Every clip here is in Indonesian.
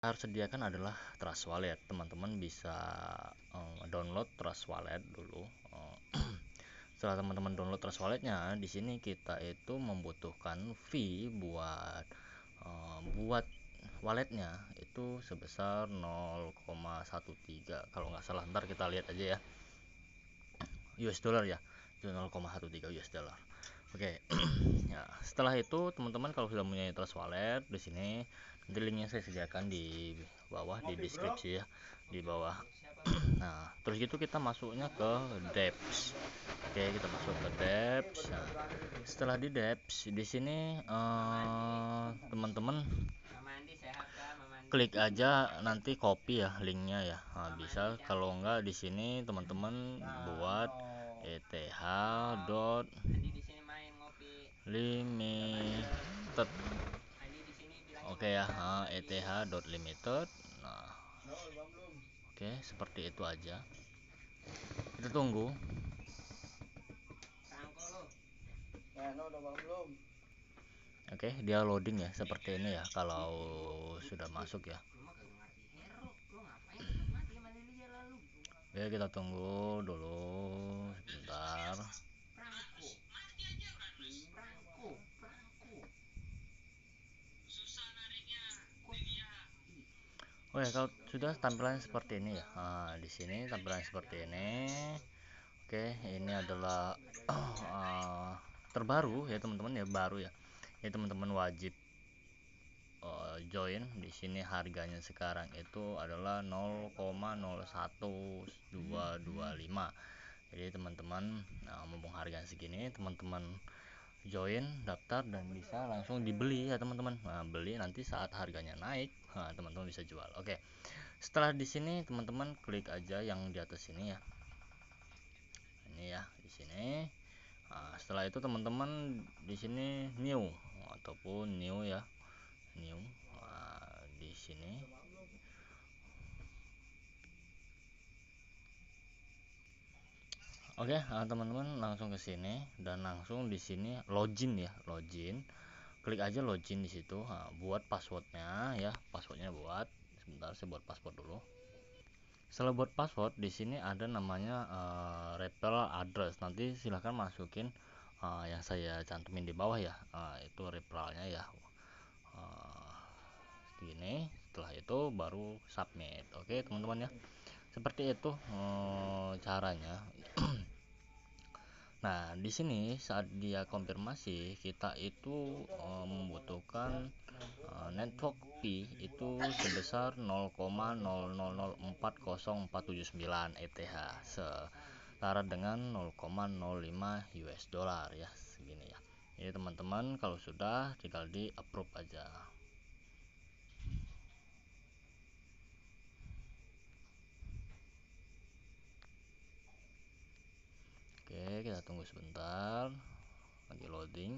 harus sediakan adalah Trust Wallet. Teman-teman bisa um, download Trust Wallet dulu. Eh. Setelah teman-teman download Trust Walletnya, di sini kita itu membutuhkan fee buat um, buat walletnya itu sebesar 0,13 kalau nggak salah ntar kita lihat aja ya US dollar ya 0,13 US dollar Oke, okay. ya, setelah itu teman-teman kalau sudah punya Trust Wallet di sini nanti linknya saya sediakan di bawah di deskripsi ya di bawah. Nah, terus itu kita masuknya ke depth. Oke, okay, kita masuk ke depth. Nah, setelah di depth, di sini eh, teman-teman uh, klik aja nanti copy ya linknya ya. Nah, bisa kalau enggak di sini teman-teman buat eth oh. e dot limited oke ya ha, eth dot limited nah oke seperti itu aja kita tunggu oke okay, dia loading ya seperti ini ya kalau sudah masuk ya oke okay, kita tunggu dulu sebentar Oh ya, kalau sudah tampilan seperti ini ya. Nah, di sini tampilan seperti ini. Oke, ini adalah oh, uh, terbaru ya teman-teman ya, baru ya. Ya teman-teman wajib uh, join. Di sini harganya sekarang itu adalah 0,01225. Jadi teman-teman, nah mumpung harganya segini, teman-teman join daftar dan bisa langsung dibeli ya teman-teman nah, beli nanti saat harganya naik nah, teman-teman nah, bisa jual oke setelah di sini teman-teman klik aja yang di atas ini ya ini ya di sini nah, setelah itu teman-teman di sini new ataupun new ya new nah, di sini Oke, okay, eh, teman-teman langsung ke sini dan langsung di sini login ya, login. Klik aja login di situ, nah, buat passwordnya ya, passwordnya buat. Sebentar saya buat password dulu. Setelah buat password di sini ada namanya uh, referral address. Nanti silahkan masukin uh, yang saya cantumin di bawah ya, uh, itu referralnya ya. Uh, gini, setelah itu baru submit. Oke, okay, teman-teman ya. Seperti itu uh, caranya. Nah, di sini saat dia konfirmasi, kita itu eh, membutuhkan uh, network P itu sebesar 0,0004049 ETH e setara dengan 0,05 US dollar ya, segini ya. Jadi teman-teman kalau sudah tinggal di approve aja. tunggu sebentar lagi loading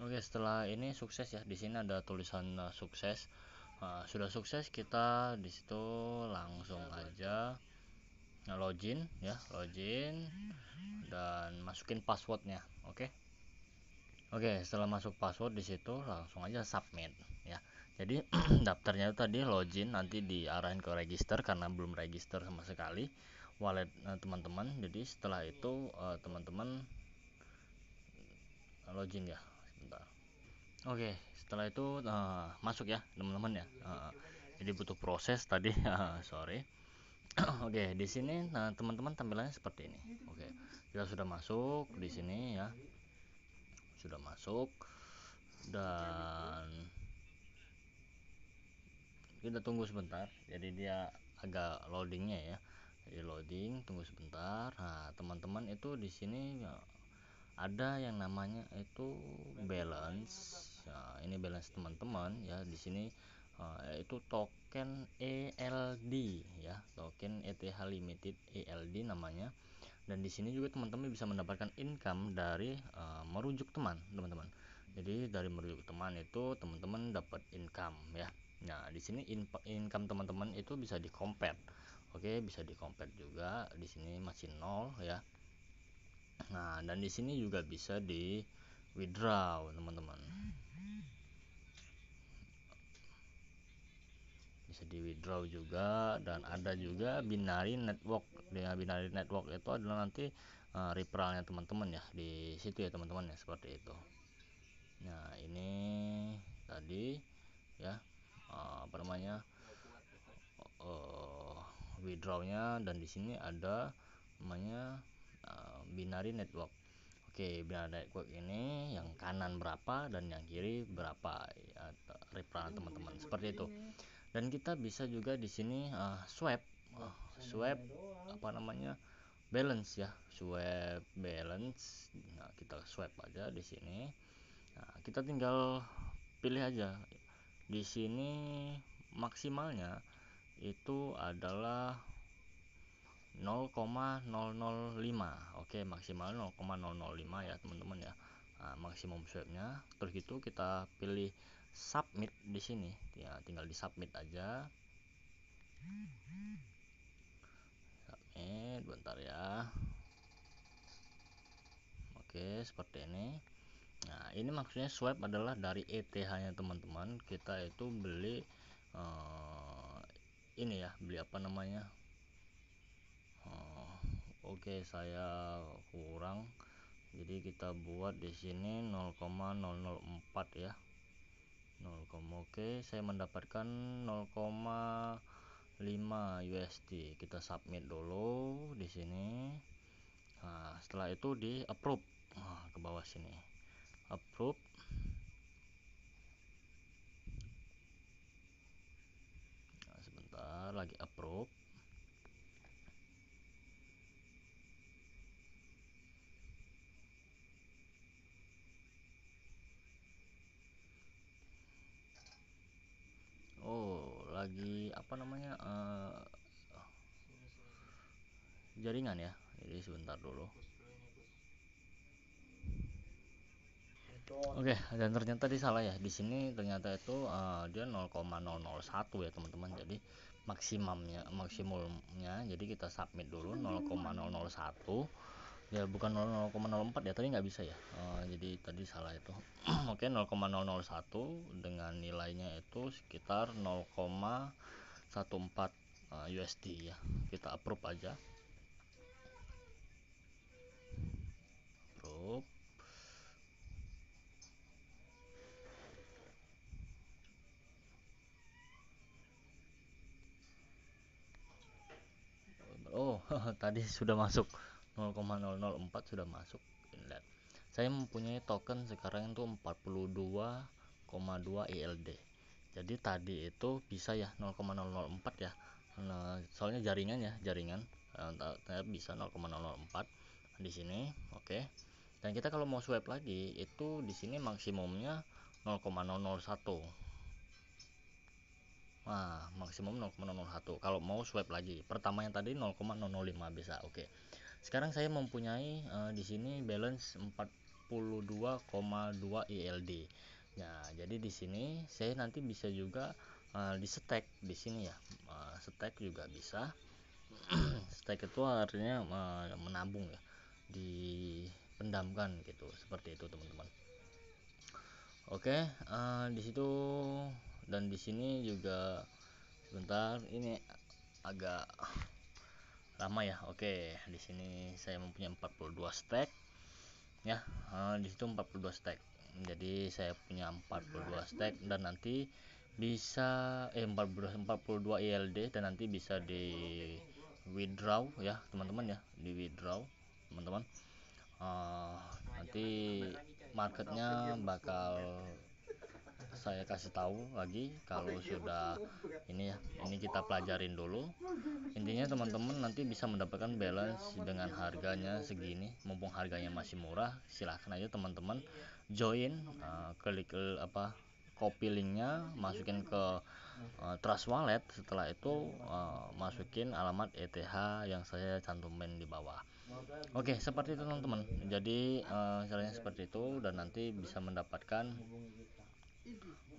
Oke setelah ini sukses ya di sini ada tulisan uh, sukses uh, sudah sukses kita disitu langsung iya, aja login ya login dan masukin passwordnya oke okay? oke okay, setelah masuk password disitu langsung aja submit ya jadi daftarnya itu tadi login nanti diarahin ke register karena belum register sama sekali wallet eh, teman-teman uh, jadi setelah itu eh, teman-teman uh, login ya sebentar oke okay, setelah itu uh, masuk ya teman-teman ya jadi butuh proses tadi sorry oke okay, di sini nah teman-teman tampilannya seperti ini oke okay, kita sudah masuk di sini ya sudah masuk dan kita tunggu sebentar jadi dia agak loadingnya ya jadi loading tunggu sebentar nah teman-teman itu di sini ya, ada yang namanya itu balance nah, ini balance teman-teman ya di sini uh, eh, itu token ELD ya token ETH limited ELD namanya dan di sini juga teman-teman bisa mendapatkan income dari uh, merujuk teman teman-teman jadi dari merujuk teman itu teman-teman dapat income ya nah di sini in income teman-teman itu bisa di compare oke bisa di compare juga di sini masih nol ya nah dan di sini juga bisa di withdraw teman-teman bisa di withdraw juga dan ada juga binary network dengan binary network itu adalah nanti uh, referralnya teman-teman ya di situ ya teman-teman ya seperti itu nah ini tadi ya eh, apa namanya uh, withdrawnya dan di sini ada namanya uh, binary network oke binary network ini yang kanan berapa dan yang kiri berapa ya, reply teman-teman seperti itu dan kita bisa juga di sini uh, swap uh, swap apa namanya balance ya swap balance nah kita swap aja di sini nah, kita tinggal pilih aja di sini maksimalnya itu adalah 0,005 oke maksimal 0,005 ya teman-teman ya nah, maksimum swabnya terus itu kita pilih submit di sini ya tinggal di submit aja submit bentar ya oke seperti ini Nah, ini maksudnya swap adalah dari ETH-nya teman-teman. Kita itu beli uh, ini ya, beli apa namanya? Uh, Oke, okay, saya kurang. Jadi kita buat di sini 0,004 ya. 0, oke, okay, saya mendapatkan 0,5 USD. Kita submit dulu di sini. Nah, setelah itu di approve nah, ke bawah sini approve nah, sebentar lagi approve Oh lagi apa namanya uh, jaringan ya jadi sebentar dulu Oke, okay, dan ternyata di salah ya. Di sini ternyata itu uh, dia 0,001 ya, teman-teman. Jadi maksimumnya maksimumnya jadi kita submit dulu 0,001 ya bukan 0,04 ya tadi nggak bisa ya uh, jadi tadi salah itu oke okay, 0,001 dengan nilainya itu sekitar 0,14 uh, USD ya kita approve aja approve oh tadi sudah masuk 0,004 sudah masuk Lihat, saya mempunyai token sekarang itu 42,2 ILD jadi tadi itu bisa ya 0,004 ya nah, soalnya jaringan ya jaringan saya nah, bisa 0,004 di sini oke dan kita kalau mau swipe lagi itu di sini maksimumnya 0,001 Nah, maksimum 0,001. Kalau mau swipe lagi, pertama yang tadi 0,005 bisa. Oke. Okay. Sekarang saya mempunyai uh, di sini balance 42,2 ILD. Nah, jadi di sini saya nanti bisa juga uh, di stack di sini ya. Uh, stack juga bisa. stack itu artinya uh, menabung ya. Dipendamkan gitu. Seperti itu, teman-teman. Oke, okay, uh, di situ dan di sini juga sebentar ini agak lama ya oke di sini saya mempunyai 42 stack ya eh, di situ 42 stack jadi saya punya 42 stack dan nanti bisa eh 42 42 ILD dan nanti bisa di withdraw ya teman-teman ya di withdraw teman-teman uh, nanti marketnya bakal saya kasih tahu lagi kalau sudah iya, ini ya ini kita pelajarin dulu intinya teman-teman nanti bisa mendapatkan balance dengan harganya segini mumpung harganya masih murah silahkan aja teman-teman join uh, klik uh, apa copy linknya masukin ke uh, trust wallet setelah itu uh, masukin alamat ETH yang saya cantumin di bawah Oke okay, seperti itu teman-teman jadi uh, caranya seperti itu dan nanti bisa mendapatkan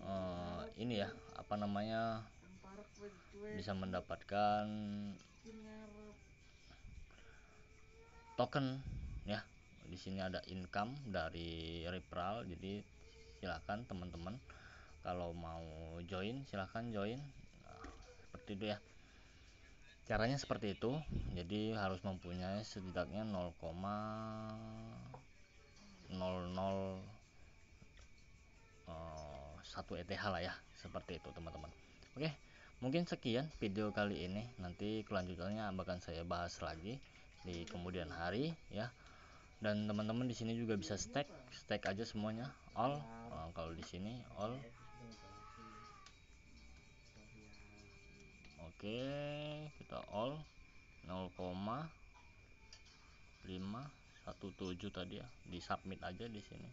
uh, ini ya apa namanya bisa mendapatkan token ya di sini ada income dari referral jadi silahkan teman-teman kalau mau join silahkan join nah, seperti itu ya caranya seperti itu jadi harus mempunyai setidaknya 0,00 satu ETH lah ya seperti itu teman-teman oke mungkin sekian video kali ini nanti kelanjutannya akan saya bahas lagi di kemudian hari ya dan teman-teman di sini juga bisa stack stack aja semuanya all eh, kalau di sini all oke kita all 0,517 tadi ya di submit aja di sini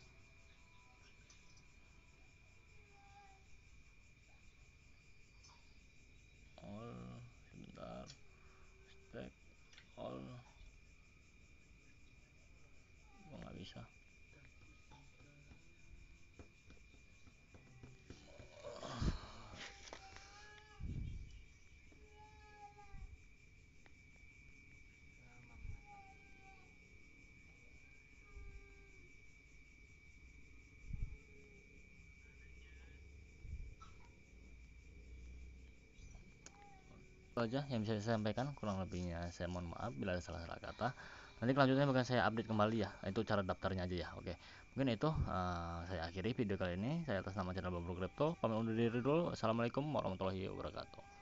bisa aja yang bisa saya sampaikan kurang lebihnya saya mohon maaf bila ada salah-salah kata nanti kelanjutannya bakal saya update kembali ya itu cara daftarnya aja ya oke mungkin itu uh, saya akhiri video kali ini saya atas nama channel Bobrok Crypto pamit undur diri dulu assalamualaikum warahmatullahi wabarakatuh